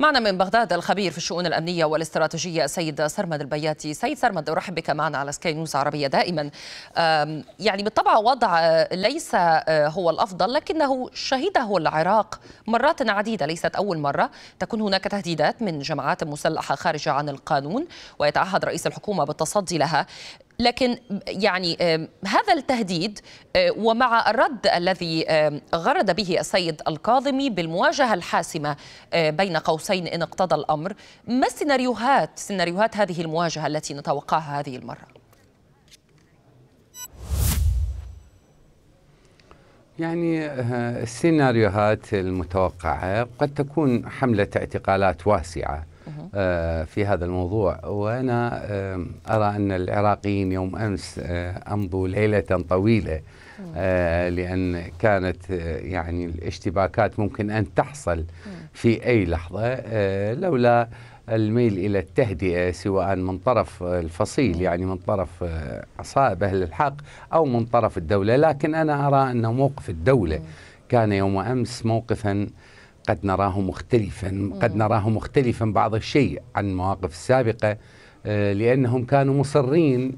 معنا من بغداد الخبير في الشؤون الأمنية والاستراتيجية سيد سرمد البياتي سيد سرمد أرحب بك معنا على سكاي نيوز عربية دائما يعني بالطبع وضع آه، ليس آه، هو الأفضل لكنه شهده العراق مرات عديدة ليست أول مرة تكون هناك تهديدات من جماعات مسلحة خارجة عن القانون ويتعهد رئيس الحكومة بالتصدي لها لكن يعني هذا التهديد آه، ومع الرد الذي غرد به السيد الكاظمي بالمواجهه الحاسمه آه، بين قوسين ان اقتضى الامر ما السيناريوهات سيناريوهات هذه المواجهه التي نتوقعها هذه المره يعني آه، السيناريوهات المتوقعه قد تكون حمله اعتقالات واسعه آه، في هذا الموضوع وأنا آه، أرى أن العراقيين يوم أمس آه، أمضوا ليلة طويلة لأن كانت يعني الاشتباكات ممكن أن تحصل في أي لحظة لولا الميل الى التهدئه سواء من طرف الفصيل يعني من طرف عصائب اهل الحق او من طرف الدوله، لكن انا ارى ان موقف الدوله كان يوم امس موقفا قد نراه مختلفا قد نراه مختلفا بعض الشيء عن المواقف السابقة آه، لأنهم كانوا مصرين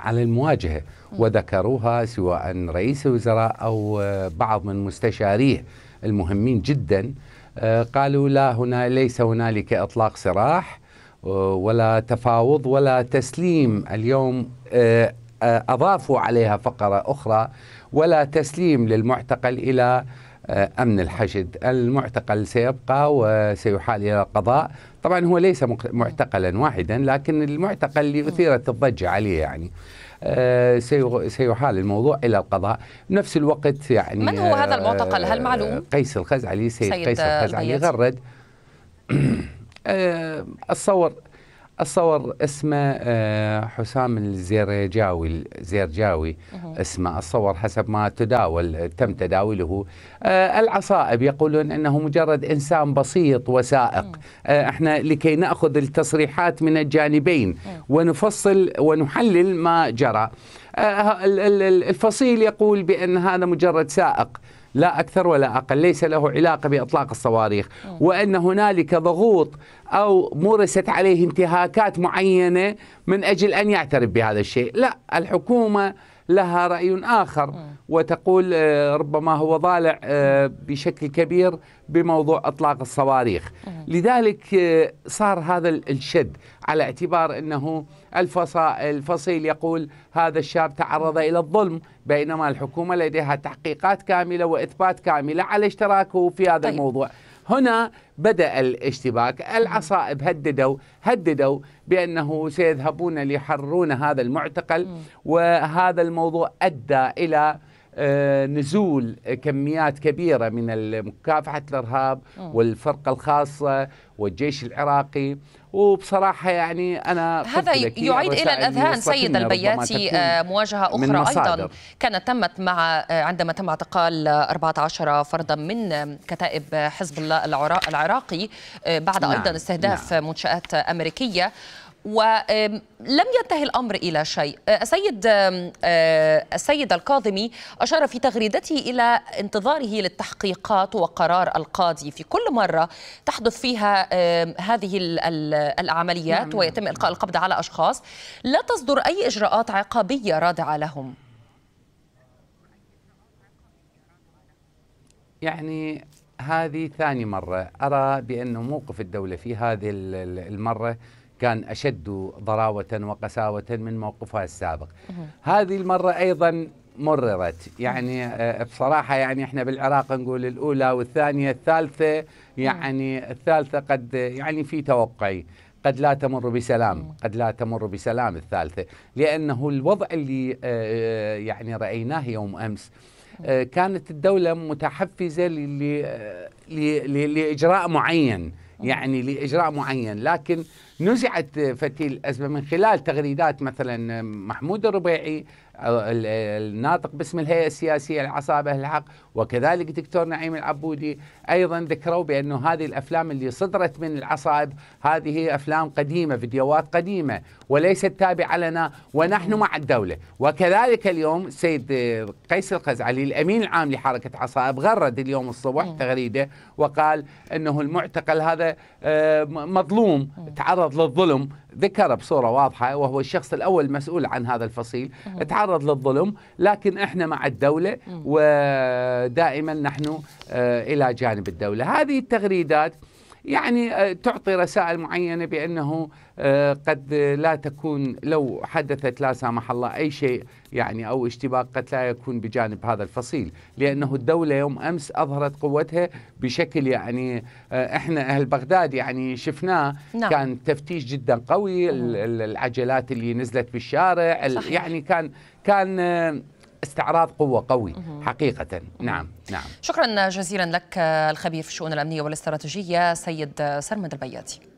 على المواجهة وذكروها سواء رئيس الوزراء أو آه، بعض من مستشاريه المهمين جدا آه، قالوا لا هنا ليس هنالك إطلاق سراح ولا تفاوض ولا تسليم اليوم أضافوا عليها فقرة أخرى ولا تسليم للمعتقل إلى آه، أمن الحشد المعتقل سيبقى وسيحال إلى القضاء طبعا هو ليس معتقلا واحدا لكن المعتقل اللي أثيرت الضجة عليه يعني آه، سيحال الموضوع الى القضاء بنفس الوقت يعني من هو هذا آه، المعتقل هل معلوم قيس الخزعلي سيد, سيد قيس الخزعلي غرد اتصور اتصور اسمه آه، حسام الزيرجاوي الزيرجاوي اسمه اتصور حسب ما تداول تم تداوله آه، العصائب يقولون انه مجرد انسان بسيط وسائق آه، احنا لكي ناخذ التصريحات من الجانبين ونفصل ونحلل ما جرى الفصيل يقول بان هذا مجرد سائق لا أكثر ولا أقل ليس له علاقة بإطلاق الصواريخ وأن هنالك ضغوط أو مورست عليه انتهاكات معينة من أجل أن يعترف بهذا الشيء لا الحكومة لها رأي آخر وتقول آه، ربما هو ضالع آه، بشكل كبير بموضوع إطلاق الصواريخ لذلك آه، صار هذا الشد على اعتبار أنه الفصيل يقول هذا الشاب تعرض إلى الظلم بينما الحكومة لديها تحقيقات كاملة وإثبات كاملة على اشتراكه في هذا طيب. الموضوع هنا بدأ الاشتباك العصائب هددوا هددوا بأنه سيذهبون ليحررون هذا المعتقل وهذا الموضوع أدى إلى آه، نزول كميات كبيرة من مكافحة الإرهاب والفرقة الخاصة والجيش العراقي وبصراحة يعني أنا هذا يعيد إلى الأذهان سيد البياتي آه، مواجهة أخرى أيضا كانت تمت مع آه، عندما تم اعتقال 14 فردا من كتائب حزب الله العراقي بعد نعم. أيضا استهداف نعم. منشآت أمريكية ولم ينتهي الامر الى شيء آه، السيد آه، السيد الكاظمي اشار في تغريدته الى انتظاره للتحقيقات وقرار القاضي في كل مره تحدث فيها هذه العمليات نعم. ويتم القاء القبض على اشخاص لا تصدر اي اجراءات عقابيه رادعه لهم يعني هذه ثاني مره ارى بان موقف الدوله في هذه المره كان أشد ضراوة وقساوة من موقفها السابق هذه المرة أيضا مررت يعني آه، بصراحة يعني احنا بالعراق نقول الأولى والثانية الثالثة يعني الثالثة قد يعني في توقعي قد لا تمر بسلام قد لا تمر بسلام الثالثة لأنه الوضع اللي آه، آه، يعني رأيناه يوم أمس كانت الدولة متحفزة لإجراء معين يعني لاجراء معين لكن نزعت فتيل الازمه من خلال تغريدات مثلا محمود الربيعي الناطق باسم الهيئه السياسيه العصابه الحق وكذلك الدكتور نعيم العبودي ايضا ذكروا بانه هذه الافلام اللي صدرت من العصائب هذه افلام قديمه فيديوهات قديمه وليست تابعه لنا ونحن مع الدوله وكذلك اليوم السيد قيس القزعلي الامين العام لحركه عصائب غرد اليوم الصبح إيه. تغريده وقال انه المعتقل هذا آه، مظلوم إيه. تعرض للظلم ذكر بصورة واضحة وهو الشخص الأول المسؤول عن هذا الفصيل مم. تعرض للظلم لكن إحنا مع الدولة مم. ودائما نحن آه، إلى جانب الدولة هذه التغريدات يعني آه، تعطي رسائل معينة بأنه آه، قد لا تكون لو حدثت لا سامح الله أي شيء يعني أو اشتباك قد لا يكون بجانب هذا الفصيل لأنه الدولة يوم أمس أظهرت قوتها بشكل يعني آه، إحنا أهل بغداد يعني شفناه نعم. كان تفتيش جدا قوي نعم. العجلات اللي نزلت بالشارع يعني كان كان استعراض قوة قوي حقيقة نعم نعم شكرا جزيلا لك الخبير في الشؤون الأمنية والاستراتيجية سيد سرمد البياتي